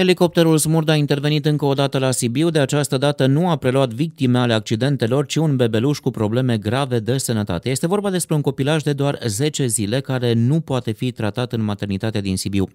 Elicopterul Smurd a intervenit încă o dată la Sibiu, de această dată nu a preluat victime ale accidentelor, ci un bebeluș cu probleme grave de sănătate. Este vorba despre un copilaj de doar 10 zile care nu poate fi tratat în maternitatea din Sibiu.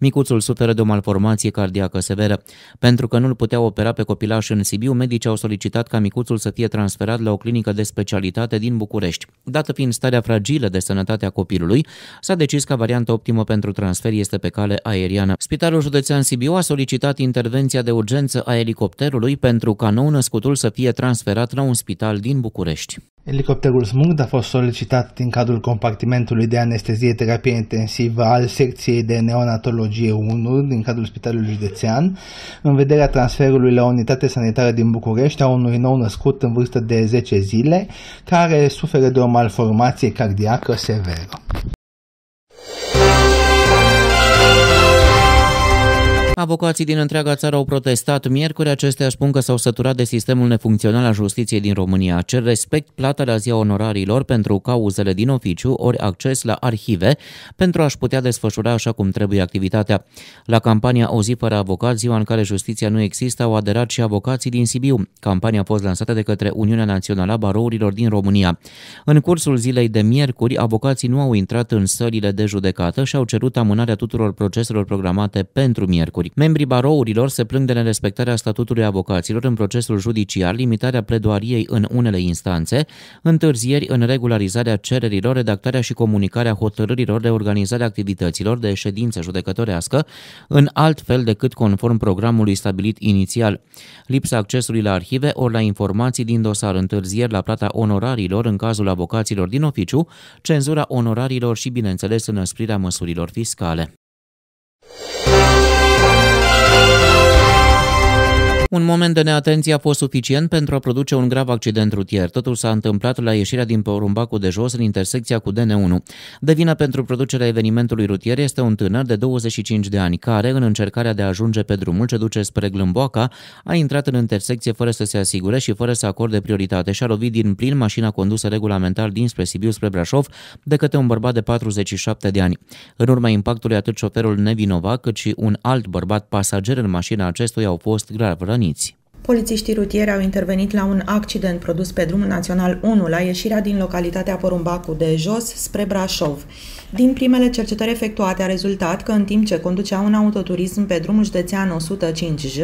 Micuțul suferă de o malformație cardiacă severă. Pentru că nu-l putea opera pe copilaș în Sibiu, medicii au solicitat ca micuțul să fie transferat la o clinică de specialitate din București. Dată fiind starea fragilă de sănătate a copilului, s-a decis ca varianta optimă pentru transfer este pe cale aeriană. Spitalul Județean Sibiu a solicitat intervenția de urgență a elicopterului pentru ca nou născutul să fie transferat la un spital din București. Elicopterul SMURD a fost solicitat din cadrul compartimentului de anestezie terapie intensivă al secției de neonatologie 1 din cadrul Spitalului Județean, în vederea transferului la unitate sanitară din București a unui nou născut în vârstă de 10 zile, care suferă de o malformație cardiacă severă. Avocații din întreaga țară au protestat miercuri, acestea spun că s-au săturat de sistemul nefuncțional al justiției din România. Cer respect plata la ziua onorarilor pentru cauzele din oficiu ori acces la arhive pentru a-și putea desfășura așa cum trebuie activitatea. La campania O zi fără avocat, ziua în care justiția nu există, au aderat și avocații din Sibiu. Campania a fost lansată de către Uniunea Națională a Barourilor din România. În cursul zilei de miercuri, avocații nu au intrat în sălile de judecată și au cerut amânarea tuturor proceselor programate pentru miercuri. Membrii barourilor se plâng de nerespectarea statutului avocaților în procesul judiciar, limitarea pledoariei în unele instanțe, întârzieri în regularizarea cererilor, redactarea și comunicarea hotărârilor de organizare activităților de ședință judecătorească în alt fel decât conform programului stabilit inițial, lipsa accesului la arhive ori la informații din dosar, întârzieri la plata onorarilor în cazul avocaților din oficiu, cenzura onorarilor și, bineînțeles, înăsprirea măsurilor fiscale. Un moment de neatenție a fost suficient pentru a produce un grav accident rutier. Totul s-a întâmplat la ieșirea din Porumbacul de jos, în intersecția cu DN1. De vină pentru producerea evenimentului rutier este un tânăr de 25 de ani, care, în încercarea de a ajunge pe drumul ce duce spre Glâmboaca, a intrat în intersecție fără să se asigure și fără să acorde prioritate și a lovit din plin mașina condusă regulamentar dinspre Sibiu spre Brașov de către un bărbat de 47 de ani. În urma impactului, atât șoferul nevinovat cât și un alt bărbat pasager în mașina acestuia au fost grav răniți răniți. Polițiștii rutieri au intervenit la un accident produs pe drumul național 1 la ieșirea din localitatea Porumbacu de jos spre Brașov. Din primele cercetări efectuate a rezultat că în timp ce conducea un autoturism pe drumul județean 105J,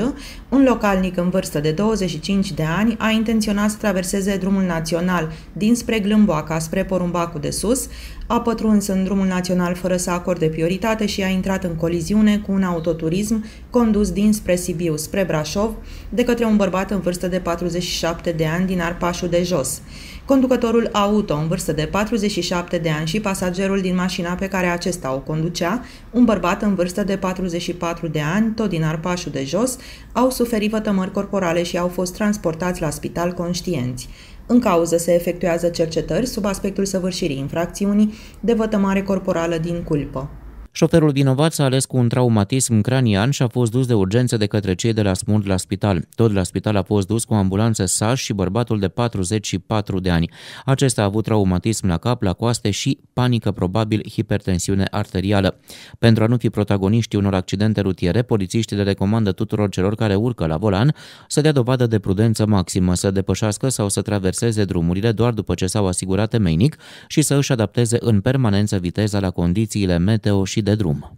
un localnic în vârstă de 25 de ani a intenționat să traverseze drumul național dinspre Glâmboaca spre Porumbacu de sus, a pătruns în drumul național fără să acorde prioritate și a intrat în coliziune cu un autoturism condus dinspre Sibiu spre Brașov de către un bărbat în vârstă de 47 de ani din Arpașul de Jos. Conducătorul auto în vârstă de 47 de ani și pasagerul din mașina pe care acesta o conducea, un bărbat în vârstă de 44 de ani, tot din Arpașul de Jos, au suferit vătămări corporale și au fost transportați la spital conștienți. În cauză se efectuează cercetări sub aspectul săvârșirii infracțiunii de vătămare corporală din culpă. Șoferul vinovat s-a ales cu un traumatism cranian și a fost dus de urgență de către cei de la smund la spital. Tot la spital a fost dus cu ambulanță SAS și bărbatul de 44 de ani. Acesta a avut traumatism la cap, la coaste și panică, probabil hipertensiune arterială. Pentru a nu fi protagoniști unor accidente rutiere, polițiștii le recomandă tuturor celor care urcă la volan să dea dovadă de prudență maximă, să depășească sau să traverseze drumurile doar după ce s-au asigurat temeinic și să își adapteze în permanență viteza la condițiile meteo și și de drum.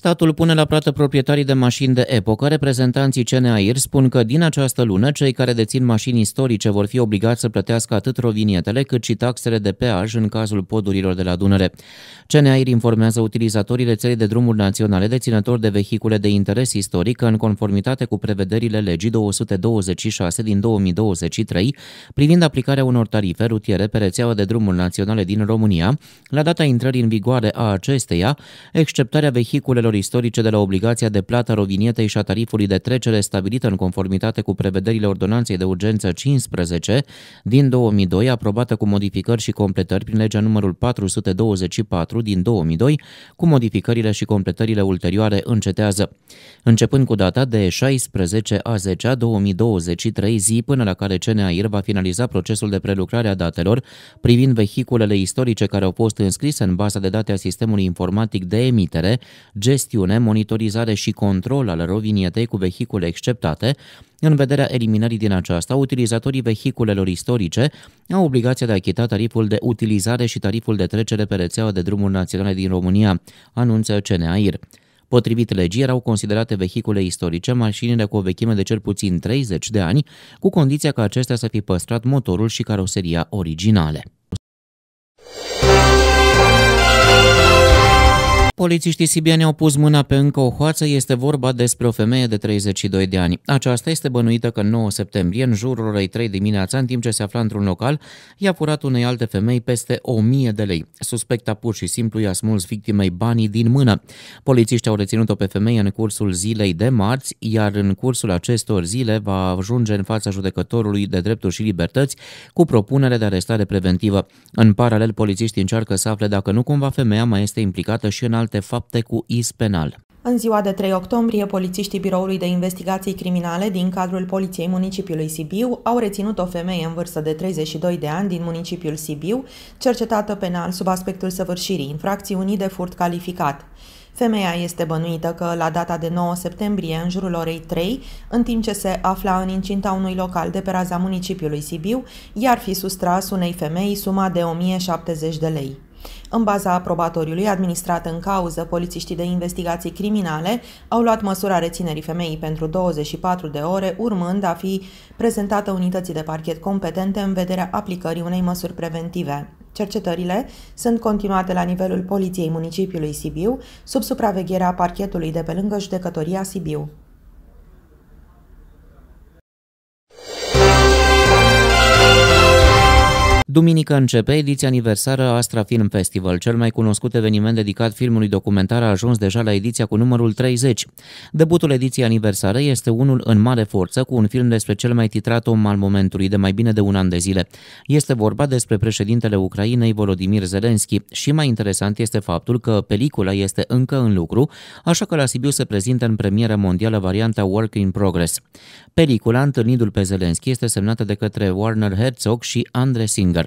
Statul pune la plată proprietarii de mașini de epocă. Reprezentanții CNAIR spun că din această lună cei care dețin mașini istorice vor fi obligați să plătească atât rovinietele cât și taxele de peaj în cazul podurilor de la Dunăre. CNAIR informează utilizatorii rețelei de drumuri naționale deținători de vehicule de interes istoric că în conformitate cu prevederile legii 226 din 2023 privind aplicarea unor tarife rutiere pe rețeaua de drumuri naționale din România, la data intrării în vigoare a acesteia, exceptarea vehiculelor datelor istorice de la obligația de plată a rovinietei și a tarifului de trecere stabilită în conformitate cu prevederile Ordonanței de Urgență 15 din 2002, aprobată cu modificări și completări prin legea numărul 424 din 2002, cu modificările și completările ulterioare încetează. Începând cu data de 16 a 10 -a 2023, zi până la care CNAIR va finaliza procesul de prelucrare a datelor privind vehiculele istorice care au fost înscrise în baza de date a sistemului informatic de emitere, G gestiune, monitorizare și control al rovinietei cu vehicule exceptate, în vederea eliminării din aceasta, utilizatorii vehiculelor istorice au obligația de a achita tariful de utilizare și tariful de trecere pe rețeaua de drumuri naționale din România, anunță CNAIR. Potrivit legii, erau considerate vehicule istorice mașinile cu o vechime de cel puțin 30 de ani, cu condiția ca acestea să fi păstrat motorul și caroseria originale. Polițiștii sibieni au pus mâna pe încă o hoață, este vorba despre o femeie de 32 de ani. Aceasta este bănuită că în 9 septembrie, în jurul orei 3 dimineața, în timp ce se afla într-un local, i-a furat unei alte femei peste 1000 de lei. Suspecta pur și simplu i-a smuls victimei banii din mână. Polițiștii au reținut-o pe femeie în cursul zilei de marți, iar în cursul acestor zile va ajunge în fața judecătorului de drepturi și libertăți cu propunere de arestare preventivă. În paralel, polițiștii încearcă să afle dacă nu cumva femeia mai este implicată și în alt alte fapte cu iz penal. În ziua de 3 octombrie, polițiștii Biroului de Investigații Criminale din cadrul Poliției Municipiului Sibiu au reținut o femeie în vârstă de 32 de ani din municipiul Sibiu, cercetată penal sub aspectul săvârșirii infracțiunii de furt calificat. Femeia este bănuită că, la data de 9 septembrie, în jurul orei 3, în timp ce se afla în incinta unui local de pe raza municipiului Sibiu, i-ar fi sustras unei femei suma de 1070 de lei. În baza aprobatoriului administrat în cauză, polițiștii de investigații criminale au luat măsura reținerii femeii pentru 24 de ore, urmând a fi prezentată unității de parchet competente în vederea aplicării unei măsuri preventive. Cercetările sunt continuate la nivelul Poliției Municipiului Sibiu, sub supravegherea parchetului de pe lângă judecătoria Sibiu. Duminică începe ediția aniversară a Astra Film Festival, cel mai cunoscut eveniment dedicat filmului documentar a ajuns deja la ediția cu numărul 30. Debutul ediției aniversare este unul în mare forță cu un film despre cel mai titrat om al momentului de mai bine de un an de zile. Este vorba despre președintele Ucrainei Volodimir Zelenski și mai interesant este faptul că pelicula este încă în lucru, așa că la Sibiu se prezintă în premieră mondială varianta Work in Progress. Pelicula, întâlnindu pe Zelenski, este semnată de către Warner Herzog și Andre Singer.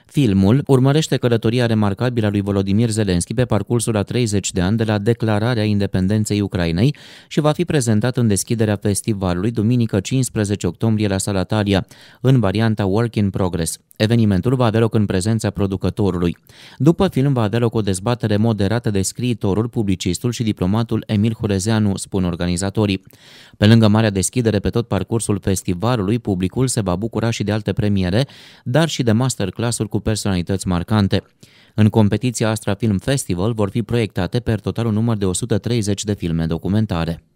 Filmul urmărește călătoria remarcabilă a lui Volodimir Zelenski pe parcursul a 30 de ani de la declararea independenței Ucrainei și va fi prezentat în deschiderea festivalului duminică 15 octombrie la Sala Talia, în varianta Work in Progress. Evenimentul va avea loc în prezența producătorului. După film va avea loc o dezbatere moderată de scriitorul, publicistul și diplomatul Emil Hurezeanu, spun organizatorii. Pe lângă marea deschidere pe tot parcursul festivalului, publicul se va bucura și de alte premiere, dar și de masterclass-uri cu personalități marcante. În competiția Astra Film Festival vor fi proiectate per total un număr de 130 de filme documentare.